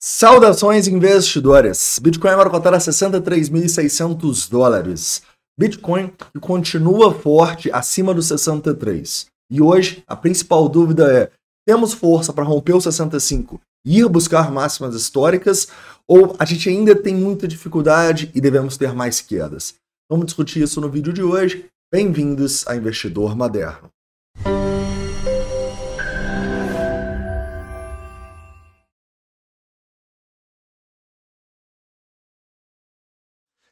Saudações investidores! Bitcoin agora cotada a 63.600 dólares. Bitcoin continua forte acima dos 63. E hoje a principal dúvida é: temos força para romper os 65 e ir buscar máximas históricas ou a gente ainda tem muita dificuldade e devemos ter mais quedas? Vamos discutir isso no vídeo de hoje. Bem-vindos a Investidor Moderno.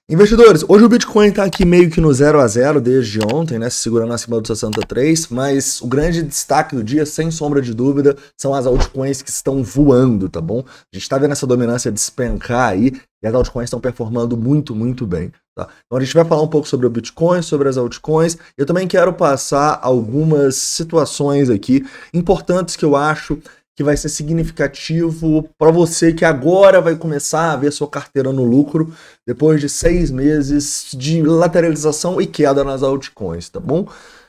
Investidores, hoje o Bitcoin está aqui meio que no 0 a 0 desde ontem, né, se segurando acima dos 63, mas o grande destaque do dia, sem sombra de dúvida, são as altcoins que estão voando, tá bom? A gente está vendo essa dominância despencar aí e as altcoins estão performando muito, muito bem. Tá? Então a gente vai falar um pouco sobre o Bitcoin, sobre as altcoins. Eu também quero passar algumas situações aqui importantes que eu acho que vai ser significativo para você que agora vai começar a ver sua carteira no lucro depois de seis meses de lateralização e queda nas altcoins, tá bom?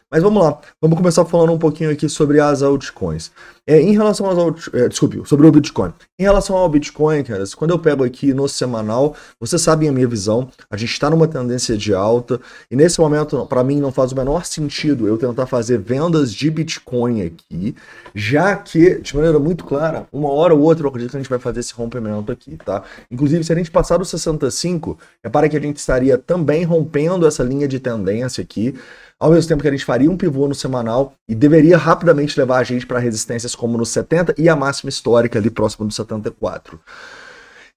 Mas vamos lá, vamos começar falando um pouquinho aqui sobre as altcoins. É, em relação às alt... É, desculpe, sobre o Bitcoin. Em relação ao Bitcoin, cara, quando eu pego aqui no semanal, vocês sabem a minha visão, a gente está numa tendência de alta, e nesse momento, para mim, não faz o menor sentido eu tentar fazer vendas de Bitcoin aqui, já que, de maneira muito clara, uma hora ou outra eu acredito que a gente vai fazer esse rompimento aqui, tá? Inclusive, se a gente passar dos 65, é para que a gente estaria também rompendo essa linha de tendência aqui, ao mesmo tempo que a gente faria um pivô no semanal e deveria rapidamente levar a gente para resistências como no 70 e a máxima histórica ali próximo do 74.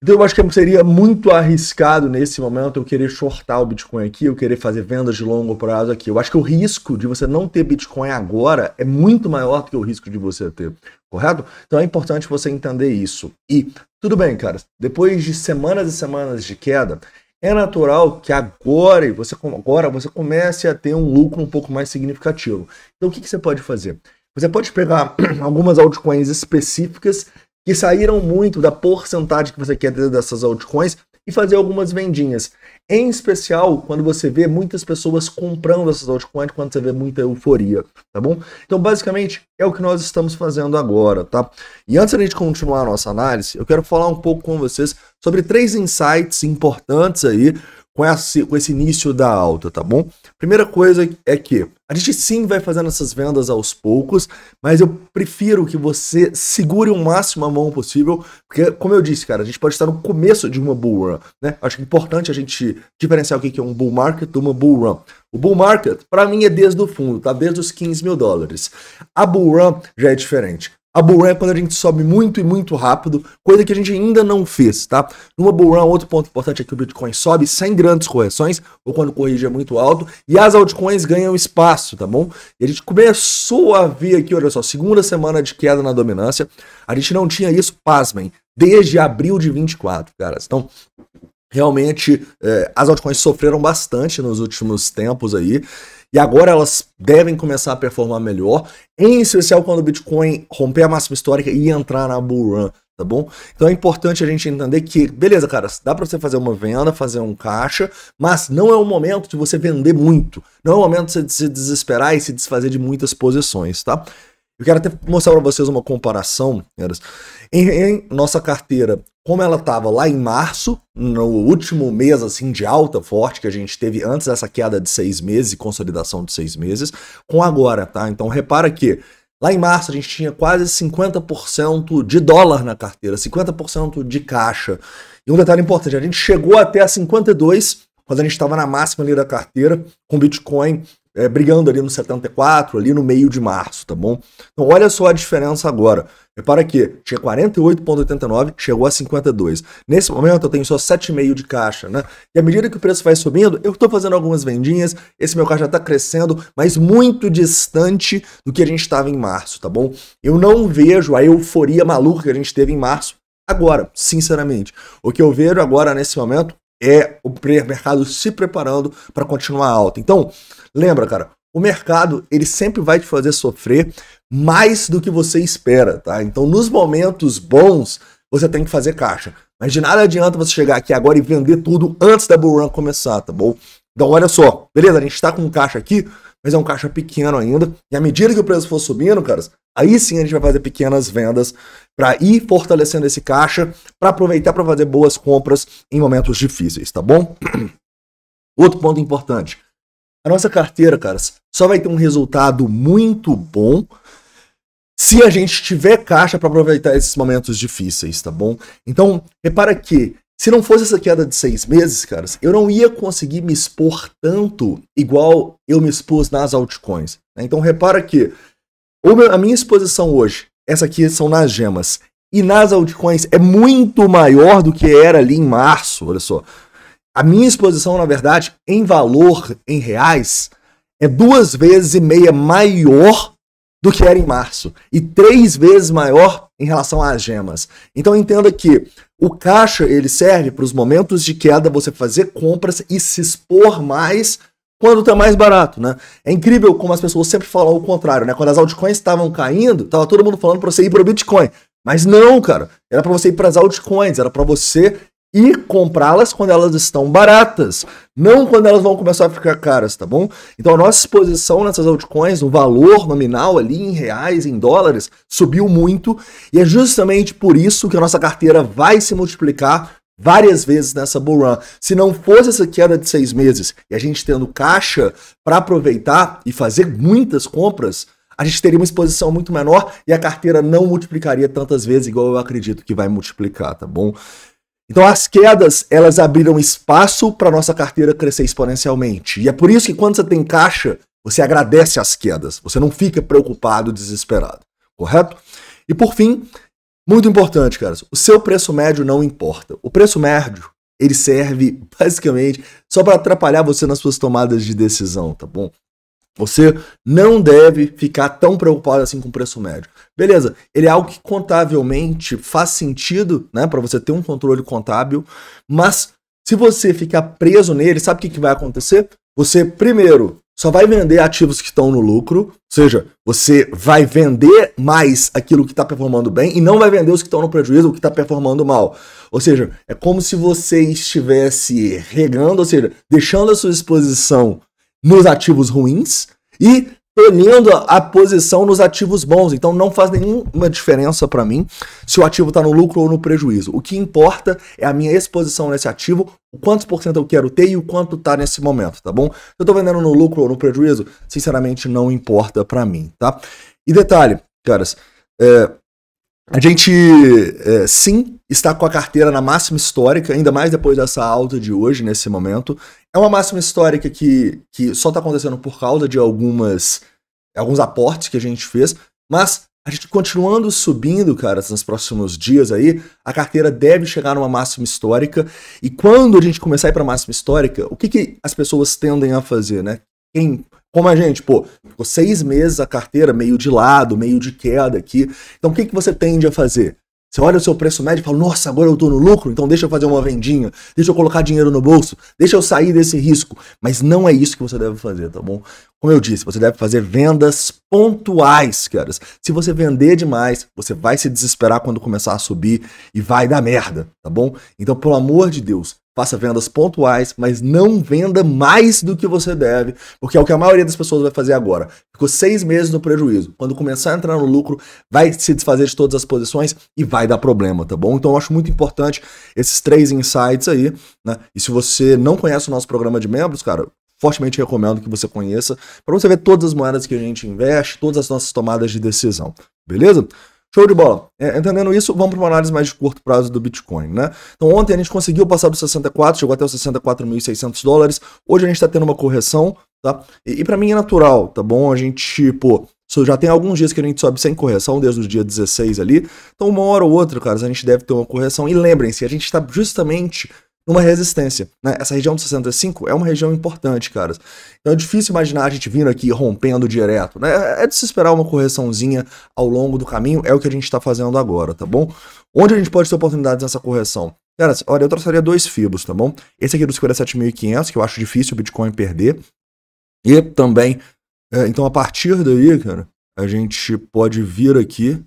Então eu acho que seria muito arriscado nesse momento eu querer shortar o Bitcoin aqui, eu querer fazer vendas de longo prazo aqui. Eu acho que o risco de você não ter Bitcoin agora é muito maior do que o risco de você ter, correto? Então é importante você entender isso. E tudo bem, cara, depois de semanas e semanas de queda, é natural que agora você, agora você comece a ter um lucro um pouco mais significativo. Então o que, que você pode fazer? Você pode pegar algumas altcoins específicas que saíram muito da porcentagem que você quer ter dessas altcoins e fazer algumas vendinhas. Em especial, quando você vê muitas pessoas comprando essas altcoins, quando você vê muita euforia, tá bom? Então, basicamente, é o que nós estamos fazendo agora, tá? E antes da gente continuar a nossa análise, eu quero falar um pouco com vocês sobre três insights importantes aí com esse, com esse início da alta, tá bom? Primeira coisa é que a gente sim vai fazendo essas vendas aos poucos, mas eu prefiro que você segure o máximo a mão possível, porque, como eu disse, cara, a gente pode estar no começo de uma bull run, né? Acho que é importante a gente diferenciar o que é um bull market de uma bull run. O bull market, para mim, é desde o fundo, tá? Desde os 15 mil dólares. A bull run já é diferente. A bull run é quando a gente sobe muito e muito rápido, coisa que a gente ainda não fez, tá? Numa bull run, outro ponto importante é que o Bitcoin sobe sem grandes correções, ou quando corrige é muito alto, e as altcoins ganham espaço, tá bom? E a gente começou a ver aqui, olha só, segunda semana de queda na dominância, a gente não tinha isso, pasmem, desde abril de 24, caras. Então, realmente, eh, as altcoins sofreram bastante nos últimos tempos aí, e agora elas devem começar a performar melhor, em especial quando o Bitcoin romper a máxima histórica e entrar na bull run, tá bom? Então é importante a gente entender que, beleza, cara, dá para você fazer uma venda, fazer um caixa, mas não é o momento de você vender muito, não é o momento de você se desesperar e se desfazer de muitas posições, tá? Eu quero até mostrar para vocês uma comparação, Em, em, nossa carteira, como ela estava lá em março, no último mês assim de alta forte que a gente teve antes dessa queda de seis meses e consolidação de seis meses, com agora, tá? Então repara que Lá em março a gente tinha quase 50% de dólar na carteira, 50% de caixa. E um detalhe importante, a gente chegou até a 52 quando a gente estava na máxima ali da carteira, com Bitcoin é, brigando ali no 74, ali no meio de março, tá bom? Então olha só a diferença agora. Repara que tinha 48,89, chegou a 52. Nesse momento eu tenho só 7,5 de caixa, né? E à medida que o preço vai subindo, eu estou fazendo algumas vendinhas, esse meu caixa está crescendo, mas muito distante do que a gente estava em março, tá bom? Eu não vejo a euforia maluca que a gente teve em março agora, sinceramente. O que eu vejo agora nesse momento é o mercado se preparando para continuar alta. Então, lembra, cara, o mercado ele sempre vai te fazer sofrer mais do que você espera, tá? Então, nos momentos bons, você tem que fazer caixa. Mas de nada adianta você chegar aqui agora e vender tudo antes da bull run começar, tá bom? Então, olha só, beleza, a gente está com um caixa aqui, mas é um caixa pequeno ainda. E à medida que o preço for subindo, caras, Aí sim a gente vai fazer pequenas vendas para ir fortalecendo esse caixa, para aproveitar para fazer boas compras em momentos difíceis, tá bom? Outro ponto importante. A nossa carteira, caras, só vai ter um resultado muito bom se a gente tiver caixa para aproveitar esses momentos difíceis, tá bom? Então, repara que se não fosse essa queda de seis meses, caras, eu não ia conseguir me expor tanto igual eu me expus nas altcoins. Né? Então, repara que meu, a minha exposição hoje, essa aqui são nas gemas, e nas altcoins é muito maior do que era ali em março, olha só. A minha exposição, na verdade, em valor, em reais, é duas vezes e meia maior do que era em março e três vezes maior em relação às gemas. Então entenda que o caixa ele serve para os momentos de queda você fazer compras e se expor mais quando tá mais barato, né? É incrível como as pessoas sempre falam o contrário, né? Quando as altcoins estavam caindo, tava todo mundo falando para você ir para o Bitcoin. Mas não, cara. Era para você ir para as altcoins, era para você e comprá-las quando elas estão baratas, não quando elas vão começar a ficar caras, tá bom? Então a nossa exposição nessas altcoins, o valor nominal ali em reais, em dólares, subiu muito e é justamente por isso que a nossa carteira vai se multiplicar várias vezes nessa bull run. Se não fosse essa queda de seis meses e a gente tendo caixa para aproveitar e fazer muitas compras, a gente teria uma exposição muito menor e a carteira não multiplicaria tantas vezes igual eu acredito que vai multiplicar, tá bom? Então as quedas, elas abriram espaço para nossa carteira crescer exponencialmente. E é por isso que quando você tem caixa, você agradece as quedas, você não fica preocupado, desesperado, correto? E por fim, muito importante, caras. O seu preço médio não importa. O preço médio, ele serve basicamente só para atrapalhar você nas suas tomadas de decisão, tá bom? Você não deve ficar tão preocupado assim com o preço médio. Beleza, ele é algo que contabilmente faz sentido, né, para você ter um controle contábil, mas se você ficar preso nele, sabe o que, que vai acontecer? Você, primeiro, só vai vender ativos que estão no lucro, ou seja, você vai vender mais aquilo que está performando bem e não vai vender os que estão no prejuízo, o que está performando mal. Ou seja, é como se você estivesse regando, ou seja, deixando a sua exposição nos ativos ruins e tenindo a posição nos ativos bons. Então não faz nenhuma diferença para mim se o ativo está no lucro ou no prejuízo. O que importa é a minha exposição nesse ativo, o quantos por cento eu quero ter e o quanto está nesse momento, tá bom? Se eu estou vendendo no lucro ou no prejuízo, sinceramente não importa para mim, tá? E detalhe, caras, é, a gente, é, sim, está com a carteira na máxima histórica, ainda mais depois dessa alta de hoje, nesse momento. É uma máxima histórica que, que só está acontecendo por causa de algumas alguns aportes que a gente fez, mas a gente continuando subindo, cara, nos próximos dias aí, a carteira deve chegar numa máxima histórica. E quando a gente começar a ir para a máxima histórica, o que, que as pessoas tendem a fazer, né? Quem como a gente, pô, ficou seis meses a carteira meio de lado, meio de queda aqui. Então o que, que você tende a fazer? Você olha o seu preço médio e fala, nossa, agora eu tô no lucro, então deixa eu fazer uma vendinha, deixa eu colocar dinheiro no bolso, deixa eu sair desse risco. Mas não é isso que você deve fazer, tá bom? Como eu disse, você deve fazer vendas pontuais, caras. Se você vender demais, você vai se desesperar quando começar a subir e vai dar merda, tá bom? Então, pelo amor de Deus, faça vendas pontuais, mas não venda mais do que você deve, porque é o que a maioria das pessoas vai fazer agora. Ficou seis meses no prejuízo. Quando começar a entrar no lucro, vai se desfazer de todas as posições e vai dar problema, tá bom? Então eu acho muito importante esses três insights aí, né? E se você não conhece o nosso programa de membros, cara, fortemente recomendo que você conheça, para você ver todas as moedas que a gente investe, todas as nossas tomadas de decisão, beleza? Show de bola. É, entendendo isso, vamos para uma análise mais de curto prazo do Bitcoin, né? Então, ontem a gente conseguiu passar dos 64, chegou até os 64.600 dólares. Hoje a gente está tendo uma correção, tá? E, e para mim é natural, tá bom? A gente, pô, tipo, já tem alguns dias que a gente sobe sem correção, desde o dia 16 ali. Então, uma hora ou outra, cara, a gente deve ter uma correção. E lembrem-se, a gente está justamente numa resistência. Né? Essa região dos 65 é uma região importante, caras. Então é difícil imaginar a gente vindo aqui rompendo direto. Né? É, é de se esperar uma correçãozinha ao longo do caminho, é o que a gente está fazendo agora, tá bom? Onde a gente pode ter oportunidades nessa correção? Cara, olha, eu traçaria dois fibos, tá bom? Esse aqui dos 47.500, que eu acho difícil o Bitcoin perder. E também, é, então a partir daí, cara, a gente pode vir aqui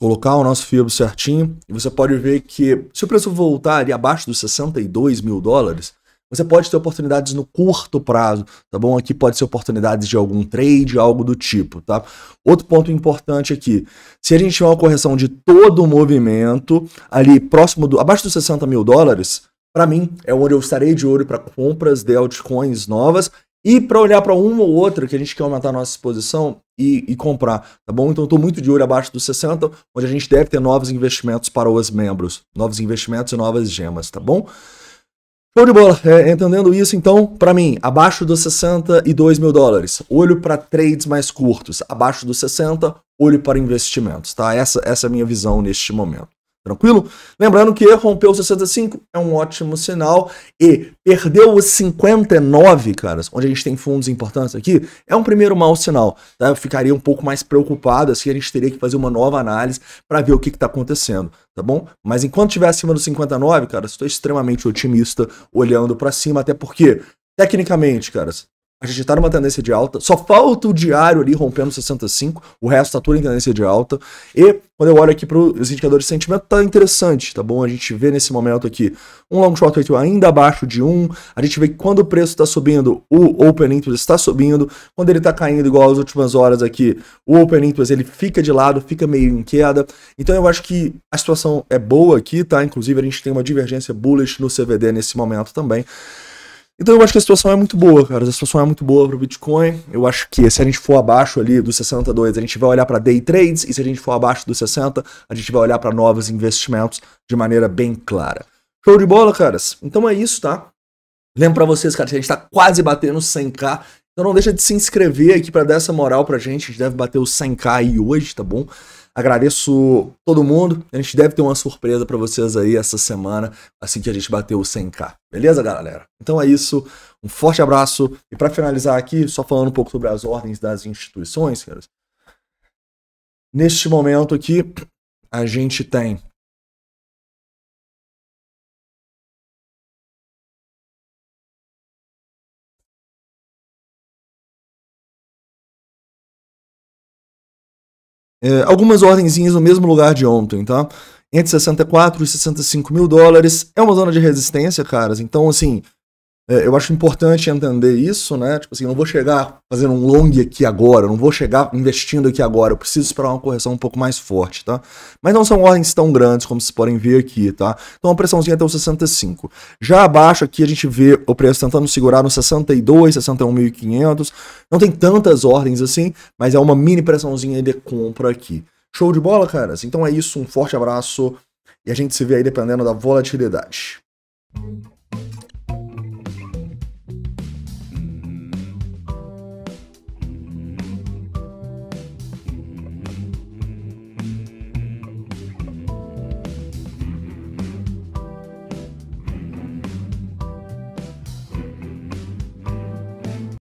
colocar o nosso FIB certinho, e você pode ver que se o preço voltar ali abaixo dos 62 mil dólares, você pode ter oportunidades no curto prazo, tá bom? Aqui pode ser oportunidades de algum trade, algo do tipo, tá? Outro ponto importante aqui, se a gente tiver uma correção de todo o movimento ali próximo do, abaixo dos 60 mil dólares, para mim é onde eu estarei de olho para compras de altcoins novas e para olhar para uma ou outra que a gente quer aumentar a nossa exposição e, e comprar, tá bom? Então estou muito de olho abaixo dos 60, onde a gente deve ter novos investimentos para os membros, novos investimentos e novas gemas, tá bom? Show de bola. É, entendendo isso, então, para mim, abaixo dos 62 mil dólares, olho para trades mais curtos. Abaixo dos 60, olho para investimentos, tá? Essa, essa é a minha visão neste momento. Tranquilo? Lembrando que rompeu o 65 é um ótimo sinal e perdeu os 59, caras, onde a gente tem fundos importantes aqui, é um primeiro mau sinal. Tá? Eu ficaria um pouco mais preocupado, assim a gente teria que fazer uma nova análise para ver o que está acontecendo, tá bom? Mas enquanto estiver acima dos 59, cara, estou extremamente otimista olhando para cima, até porque tecnicamente, caras, a gente tá numa tendência de alta. Só falta o diário ali rompendo 65. O resto tá tudo em tendência de alta. E quando eu olho aqui para os indicadores de sentimento, tá interessante, tá bom? A gente vê nesse momento aqui um long short rate ainda abaixo de 1. A gente vê que quando o preço está subindo, o open interest está subindo. Quando ele está caindo, igual as últimas horas aqui, o open interest ele fica de lado, fica meio em queda. Então eu acho que a situação é boa aqui, tá? Inclusive a gente tem uma divergência bullish no CVD nesse momento também. Então eu acho que a situação é muito boa, cara. A situação é muito boa para o Bitcoin. Eu acho que se a gente for abaixo ali dos 62, a gente vai olhar para day trades e se a gente for abaixo dos 60, a gente vai olhar para novos investimentos de maneira bem clara. Show de bola, caras. Então é isso, tá? Lembro para vocês, cara, que a gente está quase batendo 100k. Então não deixa de se inscrever aqui para dar essa moral pra gente. A gente deve bater os 100k aí hoje, tá bom? Agradeço todo mundo. A gente deve ter uma surpresa para vocês aí essa semana, assim que a gente bater o 100k. Beleza, galera? Então é isso. Um forte abraço. E para finalizar aqui, só falando um pouco sobre as ordens das instituições, caras. Neste momento aqui, a gente tem É, algumas ordenzinhas no mesmo lugar de ontem, tá? Entre 64 e 65 mil dólares. É uma zona de resistência, caras. Então, assim, é, eu acho importante entender isso, né? Tipo assim, eu não vou chegar fazendo um long aqui agora, eu não vou chegar investindo aqui agora, eu preciso esperar uma correção um pouco mais forte, tá? Mas não são ordens tão grandes como vocês podem ver aqui, tá? Então a pressãozinha até o 65. Já abaixo aqui a gente vê o preço tentando segurar no 62, 61.500. Não tem tantas ordens assim, mas é uma mini pressãozinha de compra aqui. Show de bola, caras? Então é isso, um forte abraço e a gente se vê aí dependendo da volatilidade.